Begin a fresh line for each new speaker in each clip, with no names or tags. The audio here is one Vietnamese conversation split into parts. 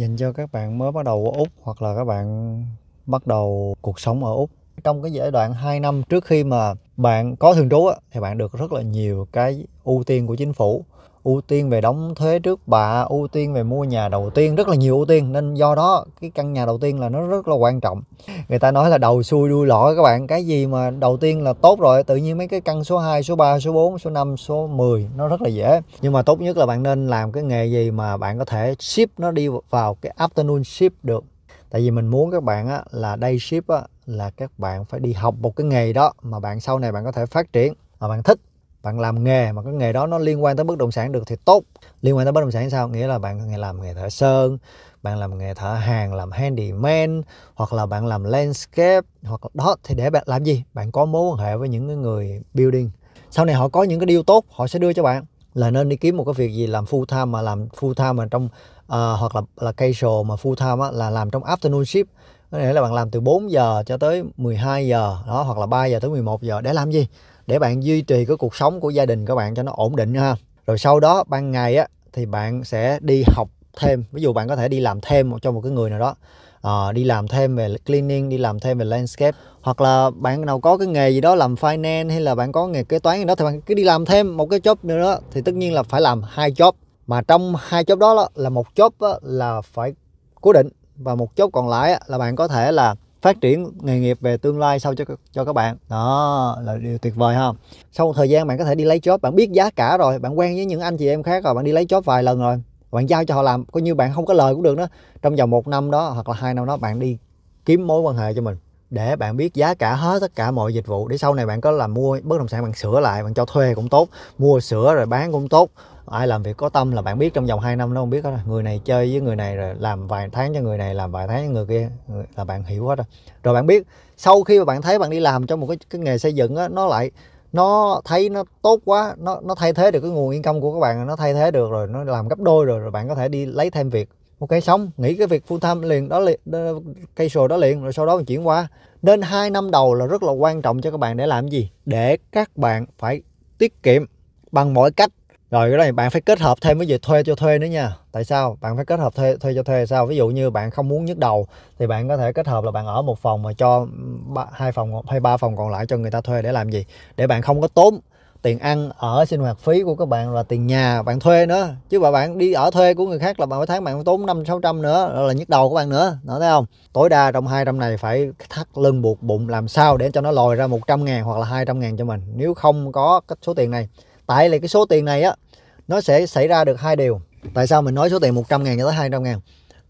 dành cho các bạn mới bắt đầu ở úc hoặc là các bạn bắt đầu cuộc sống ở úc trong cái giai đoạn 2 năm trước khi mà bạn có thường trú thì bạn được rất là nhiều cái ưu tiên của chính phủ ưu tiên về đóng thuế trước bạ ưu tiên về mua nhà đầu tiên rất là nhiều ưu tiên nên do đó cái căn nhà đầu tiên là nó rất là quan trọng người ta nói là đầu xuôi đuôi lọ các bạn cái gì mà đầu tiên là tốt rồi tự nhiên mấy cái căn số 2 số 3 số 4 số 5 số 10 nó rất là dễ nhưng mà tốt nhất là bạn nên làm cái nghề gì mà bạn có thể ship nó đi vào cái afternoon ship được tại vì mình muốn các bạn á, là day ship á, là các bạn phải đi học một cái nghề đó mà bạn sau này bạn có thể phát triển mà bạn thích bạn làm nghề mà cái nghề đó nó liên quan tới bất động sản được thì tốt liên quan tới bất động sản sao nghĩa là bạn làm nghề thợ sơn bạn làm nghề thợ hàng làm handyman hoặc là bạn làm landscape hoặc đó thì để bạn làm gì bạn có mối quan hệ với những người building sau này họ có những cái điều tốt họ sẽ đưa cho bạn là nên đi kiếm một cái việc gì làm full time mà làm full time mà trong uh, hoặc là là casual mà full time á, là làm trong afternoon shift có nghĩa là bạn làm từ 4 giờ cho tới 12 giờ đó hoặc là 3 giờ tới 11 giờ để làm gì để bạn duy trì cái cuộc sống của gia đình các bạn cho nó ổn định ha rồi sau đó ban ngày á thì bạn sẽ đi học thêm ví dụ bạn có thể đi làm thêm cho một cái người nào đó à, đi làm thêm về cleaning đi làm thêm về landscape hoặc là bạn nào có cái nghề gì đó làm finance hay là bạn có nghề kế toán gì đó thì bạn cứ đi làm thêm một cái job nữa đó thì tất nhiên là phải làm hai job mà trong hai job đó là một job là phải cố định và một job còn lại là bạn có thể là phát triển nghề nghiệp về tương lai sau cho cho các bạn đó là điều tuyệt vời ha sau một thời gian bạn có thể đi lấy job bạn biết giá cả rồi bạn quen với những anh chị em khác rồi bạn đi lấy job vài lần rồi bạn giao cho họ làm coi như bạn không có lời cũng được đó trong vòng một năm đó hoặc là hai năm đó bạn đi kiếm mối quan hệ cho mình để bạn biết giá cả hết tất cả mọi dịch vụ để sau này bạn có làm mua bất động sản bạn sửa lại bạn cho thuê cũng tốt mua sửa rồi bán cũng tốt ai làm việc có tâm là bạn biết trong vòng 2 năm nó không biết đó, người này chơi với người này rồi làm vài tháng cho người này làm vài tháng cho người kia là bạn hiểu hết rồi rồi bạn biết sau khi mà bạn thấy bạn đi làm trong một cái, cái nghề xây dựng á nó lại nó thấy nó tốt quá nó nó thay thế được cái nguồn income của các bạn nó thay thế được rồi nó làm gấp đôi rồi rồi bạn có thể đi lấy thêm việc một cây xong nghỉ cái việc full time liền đó liền cây sồi đó liền rồi sau đó mình chuyển qua nên hai năm đầu là rất là quan trọng cho các bạn để làm gì để các bạn phải tiết kiệm bằng mọi cách rồi cái này bạn phải kết hợp thêm với việc thuê cho thuê nữa nha tại sao bạn phải kết hợp thuê thuê cho thuê sao ví dụ như bạn không muốn nhức đầu thì bạn có thể kết hợp là bạn ở một phòng mà cho ba, hai phòng hay ba phòng còn lại cho người ta thuê để làm gì để bạn không có tốn tiền ăn ở sinh hoạt phí của các bạn là tiền nhà bạn thuê nữa chứ mà bạn đi ở thuê của người khác là bạn mỗi tháng bạn tốn năm sáu trăm nữa đó là nhức đầu của bạn nữa nữa thấy không tối đa trong hai trăm này phải thắt lưng buộc bụng làm sao để cho nó lòi ra một trăm ngàn hoặc là hai trăm ngàn cho mình nếu không có cái số tiền này tại là cái số tiền này á nó sẽ xảy ra được hai điều tại sao mình nói số tiền một trăm ngàn cho tới trăm ngàn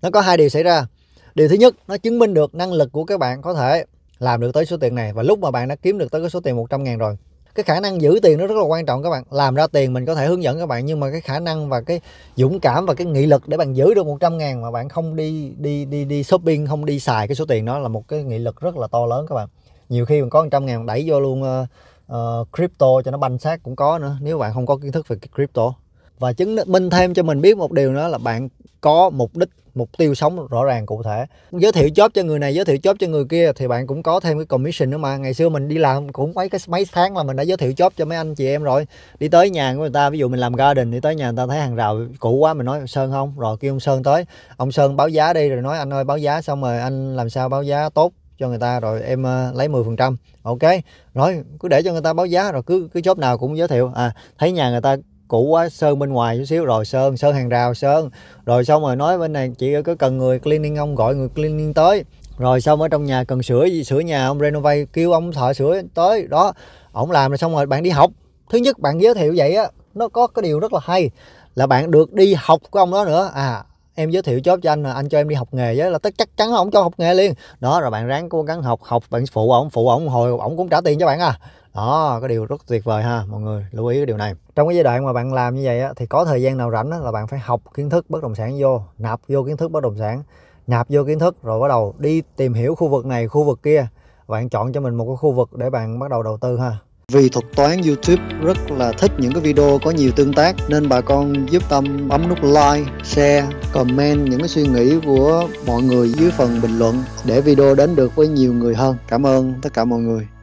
nó có hai điều xảy ra điều thứ nhất nó chứng minh được năng lực của các bạn có thể làm được tới số tiền này và lúc mà bạn đã kiếm được tới cái số tiền 100 ngàn rồi cái khả năng giữ tiền nó rất là quan trọng các bạn làm ra tiền mình có thể hướng dẫn các bạn nhưng mà cái khả năng và cái dũng cảm và cái nghị lực để bạn giữ được 100 ngàn mà bạn không đi đi đi đi shopping không đi xài cái số tiền đó là một cái nghị lực rất là to lớn các bạn nhiều khi mình có 100 ngàn đẩy vô luôn uh, uh, crypto cho nó banh xác cũng có nữa nếu bạn không có kiến thức về crypto và chứng minh thêm cho mình biết một điều nữa là bạn có mục đích mục tiêu sống rõ ràng cụ thể giới thiệu job cho người này giới thiệu job cho người kia thì bạn cũng có thêm cái commission nữa mà ngày xưa mình đi làm cũng mấy cái mấy tháng là mình đã giới thiệu job cho mấy anh chị em rồi đi tới nhà của người ta ví dụ mình làm garden đi tới nhà người ta thấy hàng rào cũ quá mình nói sơn không rồi kêu ông sơn tới ông sơn báo giá đi rồi nói anh ơi báo giá xong rồi anh làm sao báo giá tốt cho người ta rồi em uh, lấy 10% ok rồi cứ để cho người ta báo giá rồi cứ cứ chốt nào cũng giới thiệu à thấy nhà người ta cũ quá sơn bên ngoài chút xíu rồi sơn sơn hàng rào sơn rồi xong rồi nói bên này chị có cần người cleaning ông gọi người cleaning tới rồi xong ở trong nhà cần sửa gì sửa nhà ông renovate kêu ông thợ sửa tới đó ổng làm rồi xong rồi bạn đi học thứ nhất bạn giới thiệu vậy á nó có cái điều rất là hay là bạn được đi học của ông đó nữa à em giới thiệu job cho anh là anh cho em đi học nghề với là tất chắc chắn ông cho học nghề liền đó rồi bạn ráng cố gắng học học bạn phụ ổng phụ ổng hồi ổng cũng trả tiền cho bạn à đó cái điều rất tuyệt vời ha mọi người lưu ý cái điều này trong cái giai đoạn mà bạn làm như vậy á, thì có thời gian nào rảnh á, là bạn phải học kiến thức bất động sản vô nạp vô kiến thức bất động sản nạp vô kiến thức rồi bắt đầu đi tìm hiểu khu vực này khu vực kia bạn chọn cho mình một cái khu vực để bạn bắt đầu đầu tư ha vì thuật toán YouTube rất là thích những cái video có nhiều tương tác nên bà con giúp Tâm bấm nút like, share, comment những cái suy nghĩ của mọi người dưới phần bình luận để video đến được với nhiều người hơn. Cảm ơn tất cả mọi người.